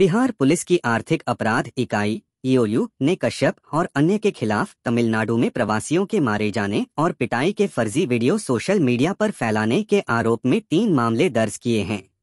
Bihar police की आर्थिक अपराध इकाई ईओयू ने कश्यप और अन्य के खिलाफ तमिलनाडु में प्रवासियों के मारे जाने और पिटाई के फर्जी वीडियो सोशल मीडिया पर फैलाने के आरोप में तीन मामले दर्ज किए हैं